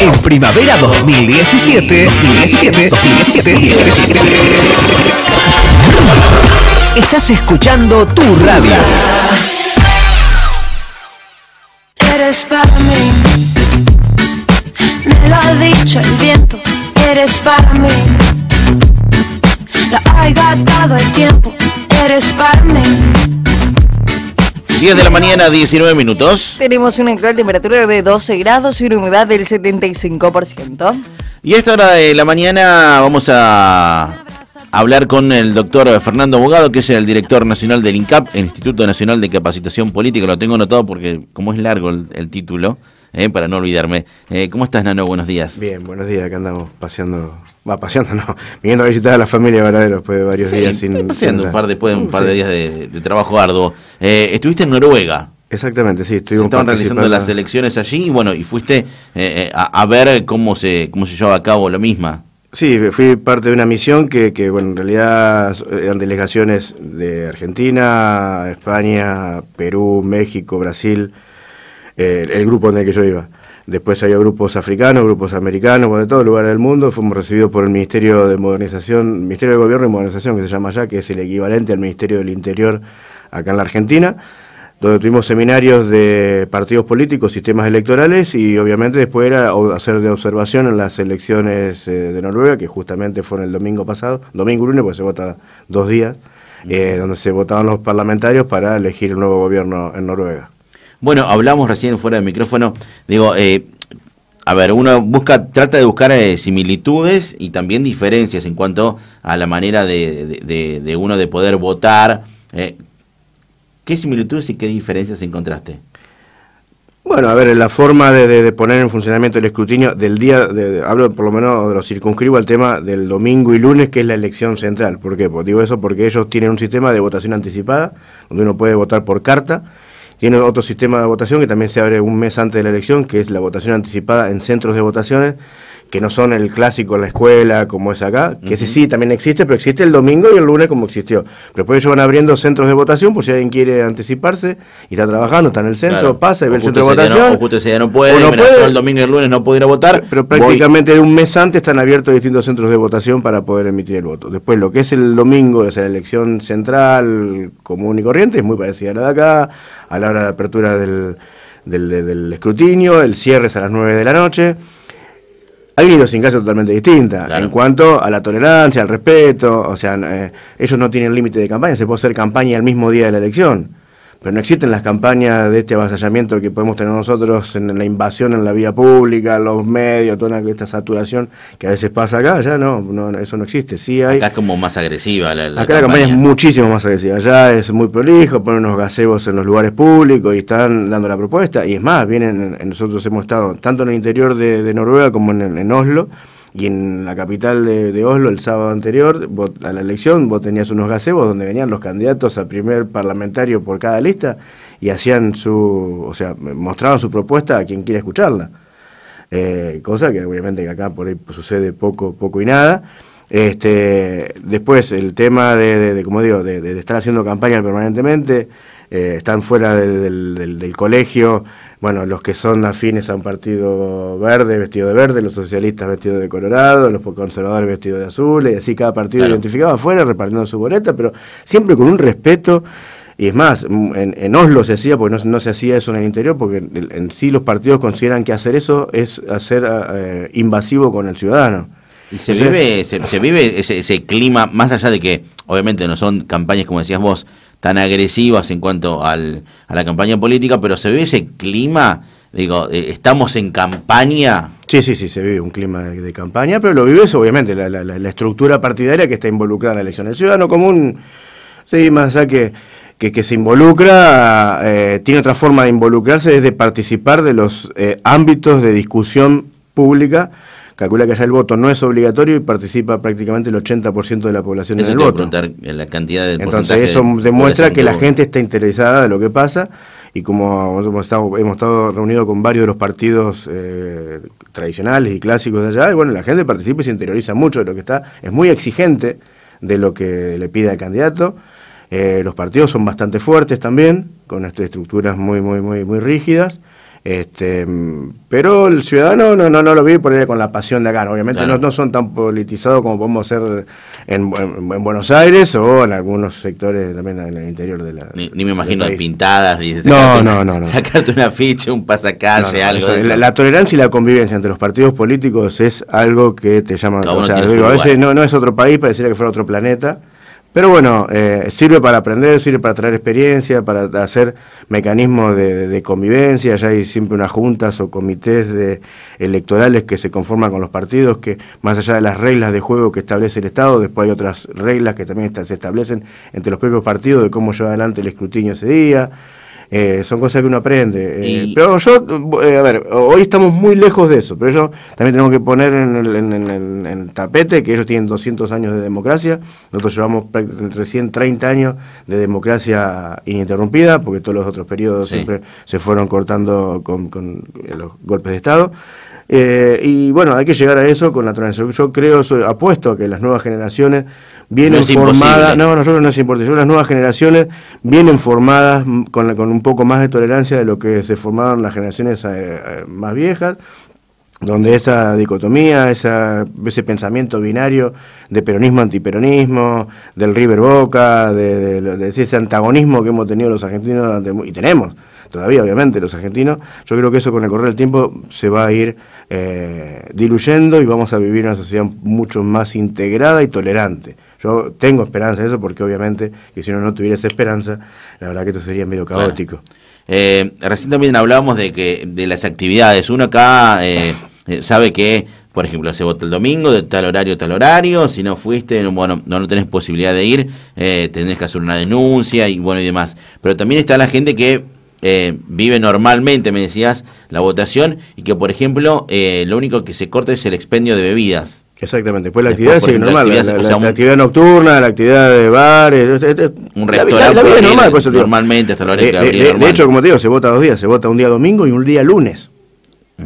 En primavera 2017, 2017, 2017, 2017. Estás escuchando tu radio. Eres para mí. Me lo ha dicho el viento. Eres para mí. La ha gastado el tiempo. Eres para mí 10 de la mañana, 19 minutos. Tenemos una actual temperatura de 12 grados y una humedad del 75%. Y a esta hora de la mañana vamos a hablar con el doctor Fernando Abogado, que es el director nacional del INCAP, Instituto Nacional de Capacitación Política. Lo tengo anotado porque como es largo el, el título, eh, para no olvidarme. Eh, ¿Cómo estás, Nano? Buenos días. Bien, buenos días. Acá andamos paseando. Va, paseando, no. Viniendo a visitar a la familia verdadero después de varios días sin. Paseando un par, después de un uh, par de días de, trabajo arduo. Eh, estuviste en Noruega. Exactamente, sí, estaban realizando las elecciones allí y bueno, y fuiste a, ver cómo se, cómo se llevaba a cabo lo misma. Sí, fui parte de una misión que, que, bueno, en realidad eran delegaciones de Argentina, España, Perú, México, Brasil, eh, el grupo en el que yo iba. Después había grupos africanos, grupos americanos, de todo lugar del mundo. Fuimos recibidos por el Ministerio de Modernización, Ministerio de Gobierno y Modernización, que se llama ya, que es el equivalente al Ministerio del Interior acá en la Argentina, donde tuvimos seminarios de partidos políticos, sistemas electorales y obviamente después era hacer de observación en las elecciones eh, de Noruega, que justamente fueron el domingo pasado, domingo lunes, porque se vota dos días, eh, donde se votaban los parlamentarios para elegir el nuevo gobierno en Noruega. Bueno, hablamos recién fuera del micrófono, digo, eh, a ver, uno busca, trata de buscar eh, similitudes y también diferencias en cuanto a la manera de, uno de poder votar. Eh, ¿Qué similitudes y qué diferencias encontraste? Bueno, a ver, la forma de, poner en funcionamiento el escrutinio del día, hablo por lo menos, de lo circunscribo al tema del domingo y lunes, que es la elección central. ¿Por qué? Pues digo eso porque ellos tienen un sistema de votación anticipada, donde uno puede votar por carta tiene otro sistema de votación que también se abre un mes antes de la elección, que es la votación anticipada en centros de votaciones, que no son el clásico en la escuela como es acá, que ese sí también existe, pero existe el domingo y el lunes como existió. Pero después ellos van abriendo centros de votación por si alguien quiere anticiparse y está trabajando, está en el centro, pasa y ve el centro de votación. No, o justo no puede, el domingo y el lunes no puede ir a votar. Pero prácticamente un mes antes están abiertos distintos centros de votación para poder emitir el voto. Después lo que es el domingo, es la elección central común y corriente, es muy parecida a la de acá, a la hora de apertura del, del, del escrutinio, el cierre es a las 9 de la noche sin caso totalmente distinta en cuanto a la tolerancia, al respeto, o sea, eh, ellos no tienen límite de campaña, se puede hacer campaña el mismo día de la elección pero no existen las campañas de este avasallamiento que podemos tener nosotros en la invasión en la vía pública, los medios, toda esta saturación que a veces pasa acá, ya no, eso no existe. Sí acá es como más agresiva la, Acá la campaña es muchísimo más agresiva, ya es muy prolijo, ponen unos gazebos en los lugares públicos y están dando la propuesta, y es más, vienen, nosotros hemos estado tanto en el interior de, Noruega como en, en Oslo, y en la capital de, Oslo, el sábado anterior a la elección, vos tenías unos gazebos donde venían los candidatos al primer parlamentario por cada lista y hacían su, o sea, mostraban su propuesta a quien quiera escucharla. Eh, cosa que obviamente acá por ahí sucede poco, poco y nada. Este, después el tema de, como digo, de, estar haciendo campaña permanentemente, eh, están fuera del, del colegio, bueno, los que son afines a un partido verde vestido de verde, los socialistas vestidos de colorado, los conservadores vestidos de azul, y así cada partido identificaba identificado afuera repartiendo su boleta, pero siempre con un respeto. Y es más, en, en Oslo se hacía, porque no, se hacía eso en el interior, porque en, sí los partidos consideran que hacer eso es hacer ah, eh, invasivo con el ciudadano. Y se, vive, vive ese, ese clima, más allá de que obviamente no son campañas como decías vos, tan agresivas en cuanto al, a la campaña política, pero se ve ese clima, digo, eh, estamos en campaña. Sí, sí, sí, se vive un clima de, campaña, pero lo vive vives obviamente la, la, estructura partidaria que está involucrada en la elección. El ciudadano común, sí, más allá que, que, se involucra, eh, tiene otra forma de involucrarse, es de participar de los eh, ámbitos de discusión pública calcula que allá el voto no es obligatorio y participa prácticamente el 80% de la población en el voto. la cantidad de Entonces eso demuestra que la gente está interesada de lo que pasa y como hemos estado, hemos estado reunidos con varios de los partidos eh, tradicionales y clásicos de allá, y bueno, la gente participa y se interioriza mucho de lo que está, es muy exigente de lo que le pide al candidato. Eh, los partidos son bastante fuertes también, con nuestras estructuras muy, muy, muy, muy rígidas. Este, pero el ciudadano no, no, no lo vive poner con la pasión de acá. Obviamente no, no, son tan politizados como podemos ser en, Buenos Aires o en algunos sectores también en el interior de la. Ni, me imagino de pintadas, No, no, no, Sacarte una ficha, un pasacalle, algo. la, tolerancia y la convivencia entre los partidos políticos es algo que te llama. O sea, a veces no, no es otro país, para decir que fuera otro planeta. Pero bueno, eh, sirve para aprender, sirve para traer experiencia, para hacer mecanismos de, convivencia. Ya hay siempre unas juntas o comités electorales que se conforman con los partidos, que más allá de las reglas de juego que establece el Estado, después hay otras reglas que también se establecen entre los propios partidos de cómo lleva adelante el escrutinio ese día. Eh, son cosas que uno aprende. Eh, pero yo, eh, a ver, hoy estamos muy lejos de eso, pero yo también tengo que poner en el, tapete que ellos tienen 200 años de democracia, nosotros llevamos prácticamente 30 años de democracia ininterrumpida, porque todos los otros periodos siempre se fueron cortando con, los golpes de Estado. y bueno, hay que llegar a eso con la transición. Yo creo, apuesto a que las nuevas generaciones vienen formadas, no, nosotros no es importante, las nuevas generaciones vienen formadas con, con un poco más de tolerancia de lo que se formaron las generaciones eh, eh, más viejas, donde esta dicotomía, esa, ese pensamiento binario de peronismo-antiperonismo, del River Boca, de, ese antagonismo que hemos tenido los argentinos y tenemos todavía obviamente los argentinos, yo creo que eso con el correr del tiempo se va a ir eh, diluyendo y vamos a vivir una sociedad mucho más integrada y tolerante. Yo tengo esperanza de eso porque obviamente que si uno no tuviera esa esperanza, la verdad que esto sería medio caótico. Eh, recién también hablábamos de que de las actividades. Uno acá eh, eh, sabe que, por ejemplo, se vota el domingo de tal horario tal horario. Si no fuiste, bueno, no, no tenés posibilidad de ir, eh, tenés que hacer una denuncia y bueno y demás. Pero también está la gente que vive normalmente, me decías, la votación y que, por ejemplo, lo único que se corta es el expendio de bebidas. Exactamente, después la actividad sí, normal, la, actividad, nocturna, la actividad de bares, un restaurante normalmente hasta la hora eh, eh, de, que de, hecho, como te digo, se vota dos días, se vota un día domingo y un día lunes.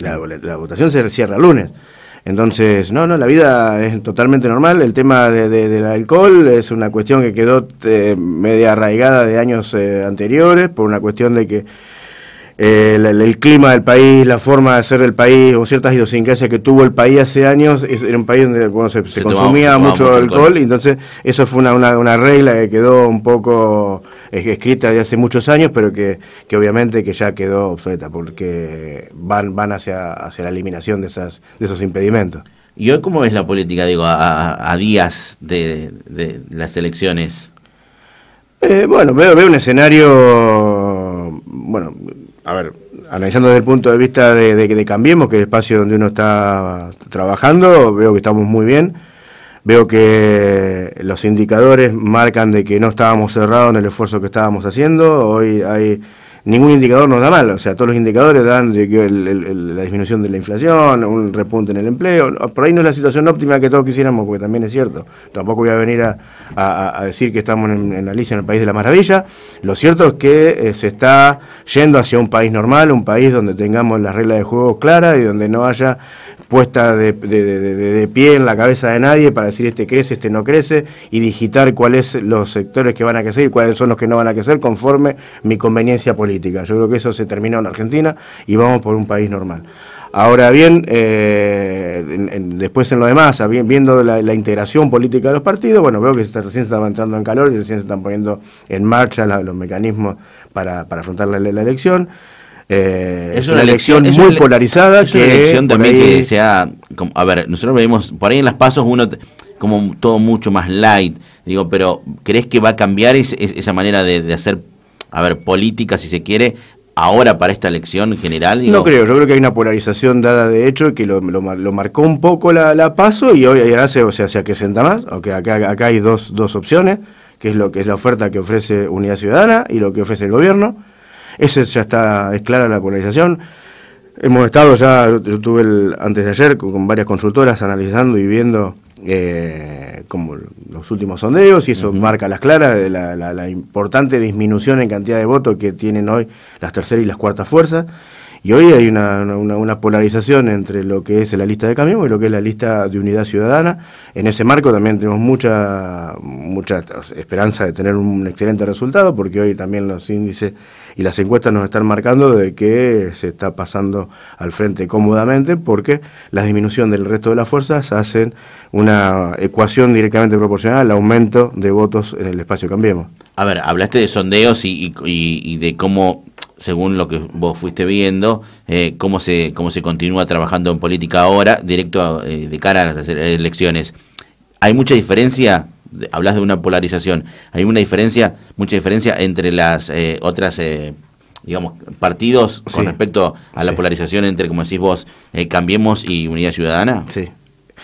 La, votación se cierra lunes. Entonces, no, no, la vida es totalmente normal. El tema del alcohol es una cuestión que quedó eh, media arraigada de años anteriores por una cuestión de que el, clima del país, la forma de hacer el país o ciertas idiosincrasias que tuvo el país hace años, era un país donde se, consumía mucho, alcohol, y entonces eso fue una, regla que quedó un poco escrita de hace muchos años, pero que, obviamente que ya quedó obsoleta porque van, van hacia, hacia la eliminación de, esas, de esos impedimentos. ¿Y hoy cómo ves la política, digo, a, días de, de, las elecciones? Eh, bueno, veo, veo un escenario a ver, analizando desde el punto de vista de, que Cambiemos, que es el espacio donde uno está trabajando, veo que estamos muy bien. Veo que los indicadores marcan de que no estábamos cerrados en el esfuerzo que estábamos haciendo. Hoy hay ningún indicador nos da mal, o sea, todos los indicadores dan la disminución de la inflación, un repunte en el empleo, por ahí no es la situación óptima que todos quisiéramos, porque también es cierto, tampoco voy a venir a, decir que estamos en, la Alicia, en el país de la maravilla, lo cierto es que eh, se está yendo hacia un país normal, un país donde tengamos las reglas de juego claras y donde no haya puesta de, pie en la cabeza de nadie para decir este crece, este no crece, y digitar cuáles los sectores que van a crecer y cuáles son los que no van a crecer conforme mi conveniencia política. Yo creo que eso se terminó en Argentina y vamos por un país normal. Ahora bien, eh, después en lo demás, viendo la, integración política de los partidos, bueno, veo que se, recién se estaba entrando en calor y recién se están poniendo en marcha los mecanismos para, para afrontar la, eh, elección. es, una elección, muy polarizada. Es que una elección también que sea. a ver, nosotros vemos. Por ahí en las pasos uno. Como todo mucho más light. Digo, pero ¿crees que va a cambiar esa manera de, de hacer a ver, política, si se quiere, ahora para esta elección general? No creo, yo creo que hay una polarización dada de hecho que lo, marcó un poco la, paso y hoy ya se, o sea, se acrecenta más, aunque acá, acá hay dos, dos opciones, que es lo que es la oferta que ofrece Unidad Ciudadana y lo que ofrece el gobierno. Ese ya está, es clara la polarización. Hemos estado ya, yo tuve el, antes de ayer con varias consultoras analizando y viendo eh, como los últimos sondeos, y eso marca las claras la, la, la, importante disminución en cantidad de votos que tienen hoy las terceras y las cuartas fuerzas. Y hoy hay una, polarización entre lo que es la lista de Cambiemos y lo que es la lista de Unidad Ciudadana. En ese marco también tenemos mucha, mucha esperanza de tener un excelente resultado, porque hoy también los índices y las encuestas nos están marcando de que se está pasando al frente cómodamente, porque la disminución del resto de las fuerzas hacen una ecuación directamente proporcional al aumento de votos en el espacio Cambiemos. A ver, hablaste de sondeos y, y, y de cómo según lo que vos fuiste viendo, eh, cómo, se, cómo se continúa trabajando en política ahora, directo eh, de cara a las elecciones. ¿Hay mucha diferencia? Hablas de una polarización. ¿Hay una diferencia, mucha diferencia entre las eh, otras, digamos, partidos con respecto a la polarización entre, como decís vos, Cambiemos y Unidad Ciudadana? Sí,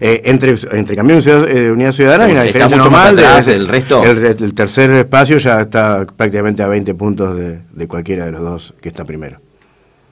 eh, entre, entre Cambio y eh, Unidad Ciudadana hay una diferencia mucho más el resto. El, tercer espacio ya está prácticamente a 20 puntos de, cualquiera de los dos que está primero.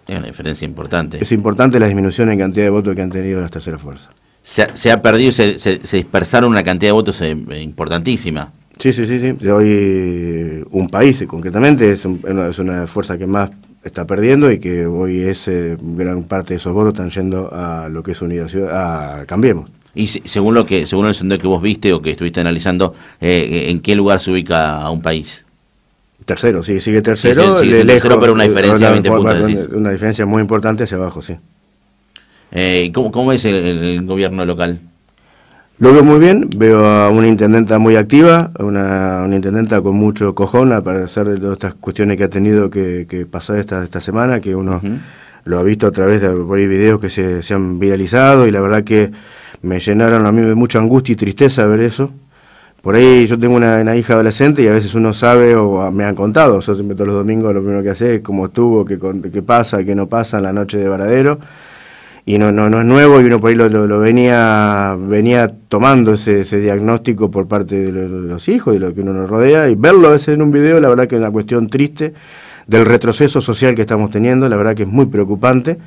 Es una diferencia importante. Es importante la disminución en cantidad de votos que han tenido las terceras fuerzas. Se, ha perdido, se, se, dispersaron una cantidad de votos eh, importantísima. Sí, sí, sí, sí. Hoy un país, concretamente, es, es una fuerza que más está perdiendo y que hoy es eh, gran parte de esos votos están yendo a lo que es Unidad Ciudad, a Cambiemos. Y según lo que según el sondeo que vos viste o que estuviste analizando, eh, eh, ¿en qué lugar se ubica un país? Tercero, sí, sigue tercero. sigue, pero una diferencia de 20 puntos. Una diferencia muy importante hacia abajo, sí. Eh, ¿cómo, es el gobierno local? Lo veo muy bien, veo a una intendenta muy activa, una, intendenta con mucho cojón, a pesar de todas estas cuestiones que ha tenido que, pasar esta, esta semana, que uno lo ha visto a través de por videos que se, han viralizado y la verdad que me llenaron a mí de mucha angustia y tristeza ver eso. Por ahí yo tengo una, hija adolescente y a veces uno sabe o me han contado, yo siempre todos los domingos lo primero que hace es cómo estuvo, qué, qué pasa, qué no pasa en la noche de varadero y no, no, no es nuevo y uno por ahí lo, lo, venía, venía tomando ese, ese diagnóstico por parte de los, hijos y de lo que uno nos rodea y verlo a veces en un video, la verdad que es una cuestión triste del retroceso social que estamos teniendo, la verdad que es muy preocupante.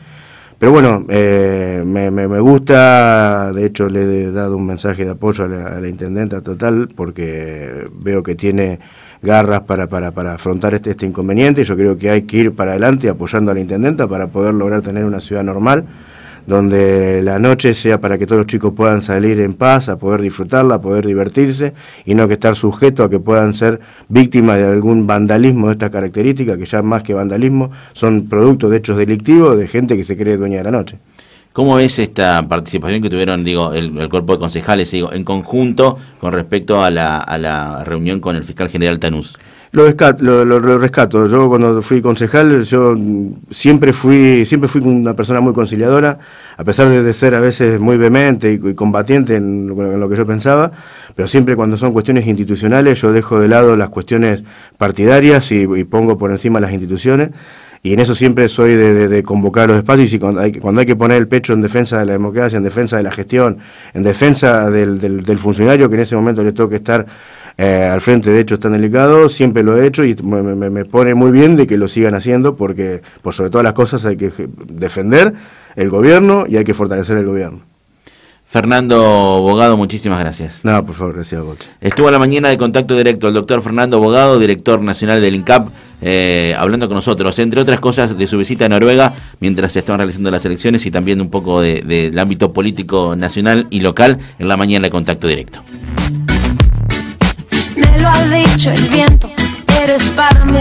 Pero bueno, eh, me, me, gusta, de hecho le he dado un mensaje de apoyo a la, intendenta total, porque veo que tiene garras para, para, para afrontar este, este inconveniente y yo creo que hay que ir para adelante apoyando a la intendenta para poder lograr tener una ciudad normal donde la noche sea para que todos los chicos puedan salir en paz, a poder disfrutarla, a poder divertirse y no que estar sujeto a que puedan ser víctimas de algún vandalismo de estas características, que ya más que vandalismo son productos de hechos delictivos de gente que se cree dueña de la noche. ¿Cómo es esta participación que tuvieron digo, el, cuerpo de concejales en conjunto con respecto a la, a la reunión con el fiscal general Tanús? Lo rescato, Yo cuando fui concejal, yo siempre fui, siempre fui una persona muy conciliadora, a pesar de ser a veces muy vehemente y, combatiente en, lo, que yo pensaba, pero siempre cuando son cuestiones institucionales yo dejo de lado las cuestiones partidarias y, pongo por encima las instituciones. Y en eso siempre soy de, convocar los espacios y cuando hay, que poner el pecho en defensa de la democracia, en defensa de la gestión, en defensa del, funcionario que en ese momento le que estar eh, al frente de hecho, Tan delicado, siempre lo he hecho y me, pone muy bien de que lo sigan haciendo porque por sobre todas las cosas hay que defender el gobierno y hay que fortalecer el gobierno. Fernando Bogado, muchísimas gracias. Nada, no, por favor, gracias a Estuvo a la mañana de contacto directo el doctor Fernando Bogado, director nacional del INCAP, eh, hablando con nosotros, entre otras cosas, de su visita a Noruega mientras se estaban realizando las elecciones y también un poco del ámbito político nacional y local en la mañana de contacto directo lo ha dicho el viento, eres para mí.